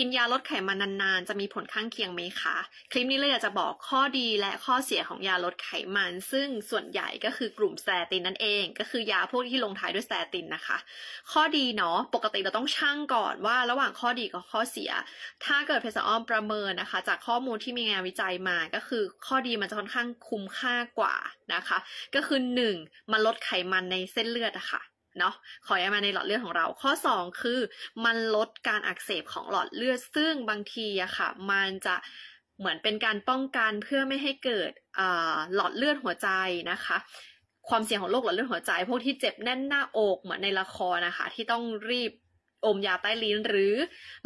กินยาลดไขมันนานๆ จะมีผลข้างเคียงไหมคะ คลิปนี้เลยอยากจะบอกข้อดีและข้อเสียของยาลดไขมัน ซึ่งส่วนใหญ่ก็คือกลุ่มสเตตินนั่นเอง ก็คือยาพวกที่ลงท้ายด้วยสเตตินนะคะ ข้อดีเนาะ ปกติเราต้องชั่งก่อนว่าระหว่างข้อดีกับข้อเสีย ถ้าเกิดเพศอ้อมประเมินนะคะ จากข้อมูลที่มีงานวิจัยมา ก็คือ ข้อดีมันจะค่อนข้างคุ้มค่ากว่านะคะ ก็คือ 1. มันลดไขมันในเส้นเลือดอะคะ่ะเนาะขอย้ามาในหลอดเลือดของเราข้อ 2 คือมันลดการอักเสบของหลอดเลือดซึ่งบางทีอะค่ะมันจะเหมือนเป็นการป้องกันเพื่อไม่ให้เกิดหลอดเลือดหัวใจนะคะ ความเสี่ยงของโรคหลอดเลือดหัวใจ พวกที่เจ็บแน่นหน้าอกเหมือนในละครนะคะ ที่ต้องรีบอมยาใต้ลิ้นหรือ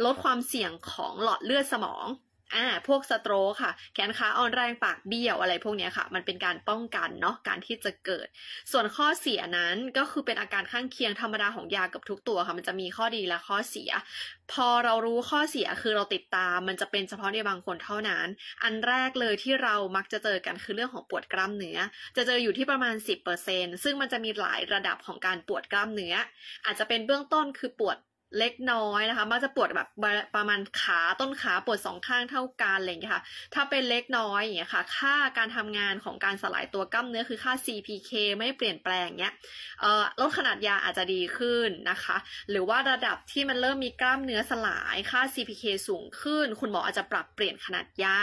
ลดความเสี่ยงของหลอดเลือดสมองอ่าพวกสโตรค่ะแขนขาอ่อนแรงปากเบี้ยวอะไรพวกนี้ค่ะ มันเป็นการป้องกันเนาะการที่จะเกิด ส่วนข้อเสียนั้นก็คือเป็นอาการข้างเคียงธรรมดาของยากับทุกตัวค่ะ มันจะมีข้อดีและข้อเสีย พอเรารู้ข้อเสียคือเราติดตามมันจะเป็นเฉพาะในบางคนเท่านั้น อันแรกเลยที่เรามักจะเจอกันคือเรื่องของปวดกล้ามเนื้อ จะเจออยู่ที่ประมาณ10%ซึ่งมันจะมีหลายระดับของการปวดกล้ามเนื้อ อาจจะเป็นเบื้องต้นคือปวดเล็กน้อยนะคะมักจะปวดแบบประมาณขาต้นขาปวดสองข้างเท่ากันอะไรอย่างเงี้ยค่ะถ้าเป็นเล็กน้อยอย่างเงี้ยค่ะค่าการทำงานของการสลายตัวกล้ามเนื้อคือค่า CPK ไม่เปลี่ยนแปลงเงี้ยลดขนาดยาอาจจะดีขึ้นนะคะ หรือว่าระดับที่มันเริ่มมีกล้ามเนื้อสลายค่า CPK สูงขึ้นคุณหมออาจจะปรับเปลี่ยนขนาดยา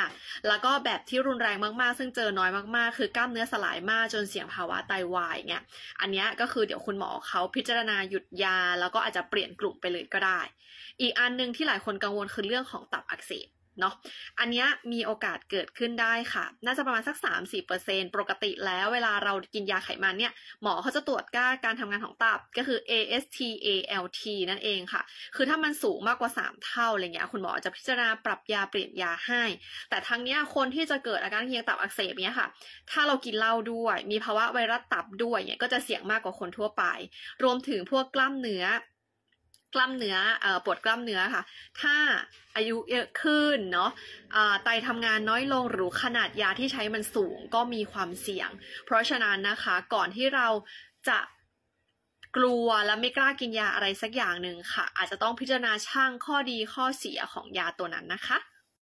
แล้วก็แบบที่รุนแรงมากๆ ซึ่งเจอน้อยมากๆคือกล้ามเนื้อสลายมากจนเสี่ยงภาวะไตาวายเงี้ยอันนี้ก็คือเดี๋ยวคุณหมอเขาพิจารณาหยุดยาแล้วก็อาจจะเปลี่ยนกลุ่มไปเลยฤก็ได้ อีกอันหนึ่งที่หลายคนกังวลคือเรื่องของตับอักเสบเนาะ อันนี้มีโอกาสเกิดขึ้นได้ค่ะ น่าจะประมาณสัก3-4%ปกติแล้วเวลาเรากินยาไขมันเนี่ย หมอเขาจะตรวจก้าการทำงานของตับก็คือ AST ALT นั่นเองค่ะ คือถ้ามันสูงมากกว่า 3 เท่าอะไรเงี้ย คุณหมอจะพิจารณาปรับยาเปลี่ยนยาให้ แต่ทั้งเนี้ยคนที่จะเกิดอาการเคียงตับอักเสบเนี่ยค่ะ ถ้าเรากินเหล้าด้วย มีภาวะไวรัสตับด้วยเนี่ยก็จะเสี่ยงมากกว่าคนทั่วไป รวมถึงพวกกล้ามเนื้อกล้ามเนื้อปวดกล้ามเนื้อค่ะ ถ้าอายุเยอะขึ้นเนาะไตทำงานน้อยลงหรือขนาดยาที่ใช้มันสูงก็มีความเสี่ยง เพราะฉะนั้นนะคะก่อนที่เราจะกลัวและไม่กล้ากินยาอะไรสักอย่างหนึ่งค่ะ อาจจะต้องพิจารณาช่างข้อดีข้อเสียของยาตัวนั้นนะคะ